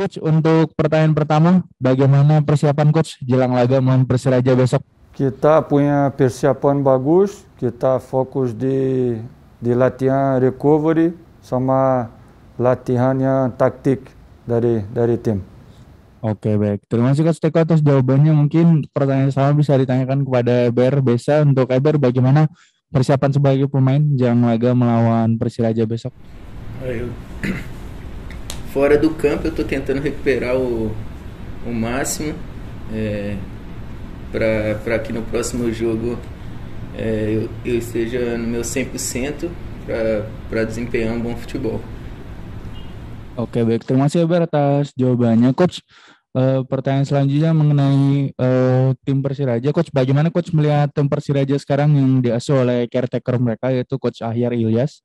Coach, untuk pertanyaan pertama, bagaimana persiapan Coach jelang laga melawan Persiraja besok? Kita punya persiapan bagus, kita fokus di di latihan recovery sama latihannya taktik dari dari tim. Oke baik, terima kasih Coach Teko atas jawabannya. Mungkin pertanyaan sama bisa ditanyakan kepada Eber Besa untuk Eber bagaimana persiapan sebagai pemain jelang laga melawan Persiraja besok. Ayo. Fora do campo eu estou tentando recuperar o, o máximo é, para que no próximo jogo é, eu, eu, esteja no meu 100% para desempenhar um bom futebol. Oke baik terima kasih Eber atas jawabannya coach. Uh, pertanyaan selanjutnya mengenai uh, tim Persiraja, coach bagaimana coach melihat tim Persiraja sekarang yang diasuh oleh caretaker mereka yaitu coach Ahyar Ilyas?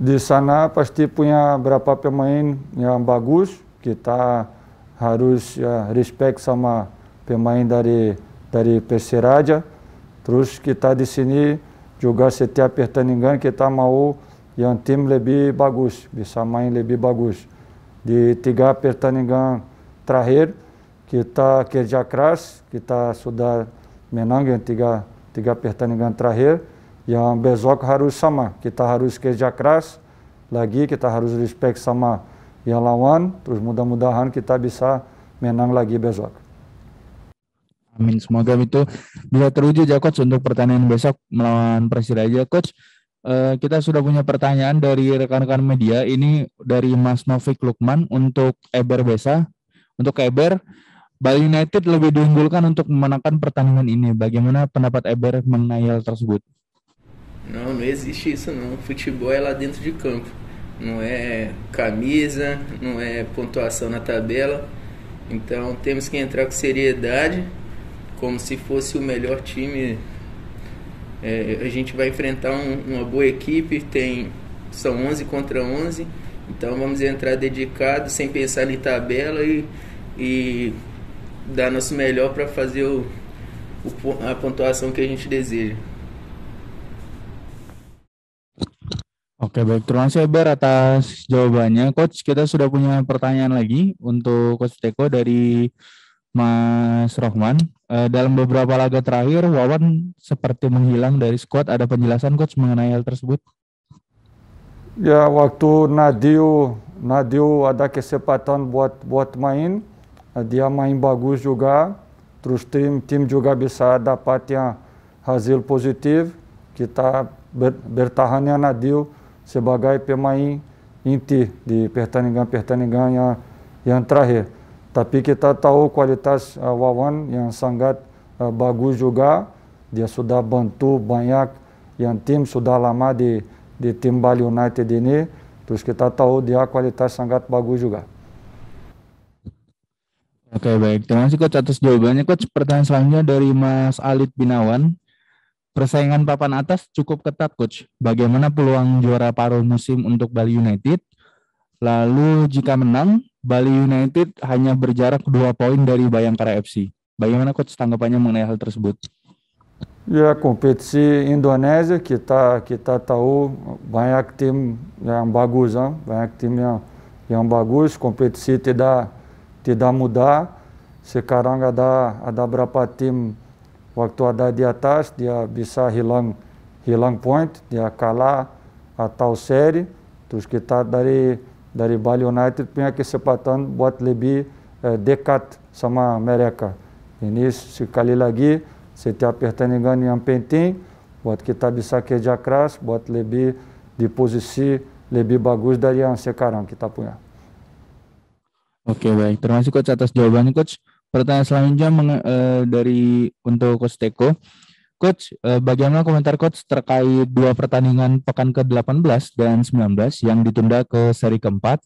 di sana pasti punya berapa pemain yang bagus. Kita harus ya, respect sama pemain dari dari Persiraja. Terus kita di sini juga setiap pertandingan kita mau yang tim lebih bagus, bisa main lebih bagus. Di tiga pertandingan terakhir kita kerja keras, kita sudah menang yang tiga tiga pertandingan terakhir yang besok harus sama. Kita harus kerja keras lagi, kita harus respect sama yang lawan. Terus mudah-mudahan kita bisa menang lagi besok. Amin. Semoga itu bisa terwujud ya coach untuk pertandingan besok melawan Persiraja coach. Eh, kita sudah punya pertanyaan dari rekan-rekan media. Ini dari Mas Novik Lukman untuk Eber Besa. Untuk Eber, Bali United lebih diunggulkan untuk memenangkan pertandingan ini. Bagaimana pendapat Eber mengenai hal tersebut? Não, não existe isso não. Futebol é lá dentro de campo. Não é camisa, não é pontuação na tabela. Então temos que entrar com seriedade, como se fosse o melhor time. É, a gente vai enfrentar um, uma boa equipe, tem são 11 contra 11. Então vamos entrar dedicado, sem pensar em tabela e, e dar nosso melhor para fazer o, o, a pontuação que a gente deseja. Oke, baik. Terima kasih Eber atas jawabannya. Coach, kita sudah punya pertanyaan lagi untuk Coach Teko dari Mas Rohman. E, dalam beberapa laga terakhir, Wawan seperti menghilang dari squad. Ada penjelasan Coach mengenai hal tersebut? Ya, waktu Nadio, Nadio ada kesempatan buat buat main. Eh, dia main bagus juga. Terus tim tim juga bisa dapat yang hasil positif. Kita ber, bertahannya Nadio sebagai pemain inti di pertandingan-pertandingan yang, yang terakhir. Tapi kita tahu kualitas uh, Wawan yang sangat uh, bagus juga. Dia sudah bantu banyak yang tim sudah lama di di tim Bali United ini. Terus kita tahu dia kualitas sangat bagus juga. Oke baik, terima kasih coach atas jawabannya. Coach pertanyaan selanjutnya dari Mas Alit Binawan. Persaingan papan atas cukup ketat, coach. Bagaimana peluang juara paruh musim untuk Bali United? Lalu jika menang, Bali United hanya berjarak dua poin dari Bayangkara FC. Bagaimana coach tanggapannya mengenai hal tersebut? Ya kompetisi Indonesia kita kita tahu banyak tim yang bagus, hein? Ah. banyak tim yang yang bagus. Kompetisi tidak tidak mudah. Sekarang ada ada berapa tim Waktu ada di atas dia bisa hilang hilang point, dia kalah atau seri. Terus kita dari dari Bali United punya kesempatan buat lebih eh, dekat sama mereka. Ini sekali lagi setiap pertandingan yang penting buat kita bisa kerja keras, buat lebih di posisi lebih bagus dari yang sekarang kita punya. Oke baik, terima kasih coach atas jawabannya coach. Pertanyaan selanjutnya uh, dari untuk Coach Teko. Coach, uh, bagaimana komentar Coach terkait dua pertandingan pekan ke-18 dan 19 yang ditunda ke seri keempat?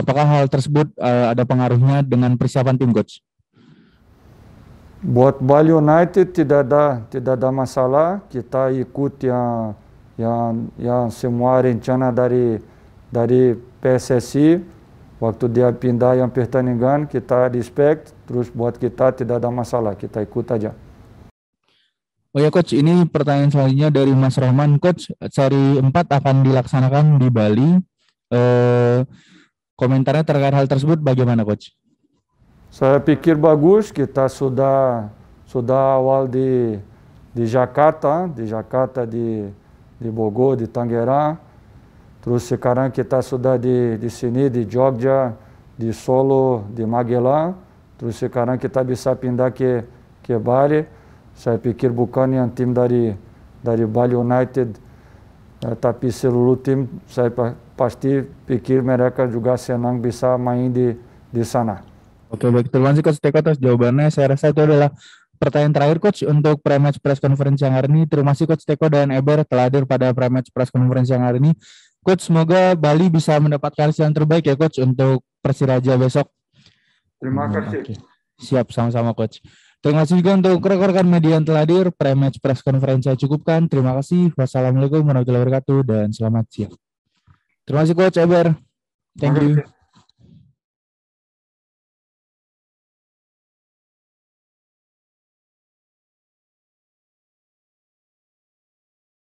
Apakah hal tersebut uh, ada pengaruhnya dengan persiapan tim Coach? Buat Bali United tidak ada tidak ada masalah. Kita ikut yang yang yang semua rencana dari dari PSSI Waktu dia pindah yang pertandingan, kita respect, terus buat kita tidak ada masalah, kita ikut aja. Oh ya coach, ini pertanyaan selanjutnya dari Mas Roman Coach, seri 4 akan dilaksanakan di Bali. Eh, komentarnya terkait hal tersebut bagaimana coach? Saya pikir bagus, kita sudah sudah awal di di Jakarta, di Jakarta di di Bogor, di Tangerang. Terus sekarang kita sudah di, di sini, di Jogja, di Solo, di Magelang. Terus sekarang kita bisa pindah ke, ke Bali. Saya pikir bukan yang tim dari, dari Bali United, eh, tapi seluruh tim saya pasti pikir mereka juga senang bisa main di, di sana. Oke baik, terima kasih Coach Teko atas jawabannya. Saya rasa itu adalah pertanyaan terakhir coach untuk pre-match press conference yang hari ini. Terima kasih coach Teko dan Eber telah hadir pada pre-match press conference yang hari ini. Coach, semoga Bali bisa mendapatkan hasil yang terbaik ya Coach untuk Persiraja besok. Terima hmm, kasih. Hmm, okay. Siap, sama-sama Coach. Terima kasih juga untuk rekan-rekan media yang telah hadir. Pre-match press conference saya cukupkan. Terima kasih. Wassalamualaikum warahmatullahi wabarakatuh dan selamat siang. Terima kasih Coach Eber. Thank you.